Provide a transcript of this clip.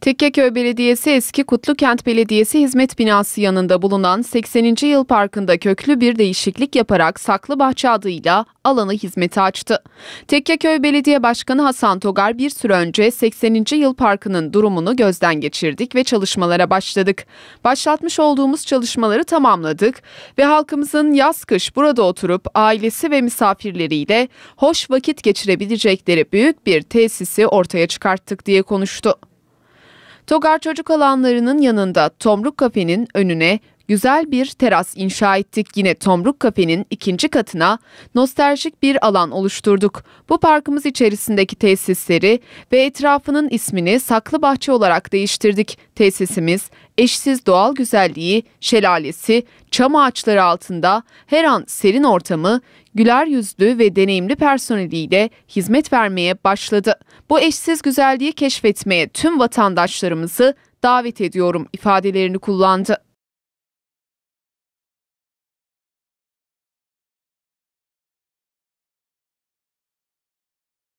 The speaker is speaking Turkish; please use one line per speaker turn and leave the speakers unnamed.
Tekkeköy Belediyesi eski Kutlu Kent Belediyesi Hizmet Binası yanında bulunan 80. Yıl Parkı'nda köklü bir değişiklik yaparak Saklı Bahçe adıyla alanı hizmete açtı. Tekkeköy Belediye Başkanı Hasan Togar bir süre önce 80. Yıl Parkı'nın durumunu gözden geçirdik ve çalışmalara başladık. Başlatmış olduğumuz çalışmaları tamamladık ve halkımızın yaz kış burada oturup ailesi ve misafirleriyle hoş vakit geçirebilecekleri büyük bir tesisi ortaya çıkarttık diye konuştu. Togar Çocuk Alanları'nın yanında Tomruk Kafe'nin önüne güzel bir teras inşa ettik. Yine Tomruk Kafe'nin ikinci katına nostaljik bir alan oluşturduk. Bu parkımız içerisindeki tesisleri ve etrafının ismini Saklı Bahçe olarak değiştirdik. Tesisimiz eşsiz doğal güzelliği, şelalesi, çam ağaçları altında her an serin ortamı, güler yüzlü ve deneyimli personeliyle hizmet vermeye başladı. Bu eşsiz güzelliği keşfetmeye tüm vatandaşlarımızı davet ediyorum ifadelerini kullandı.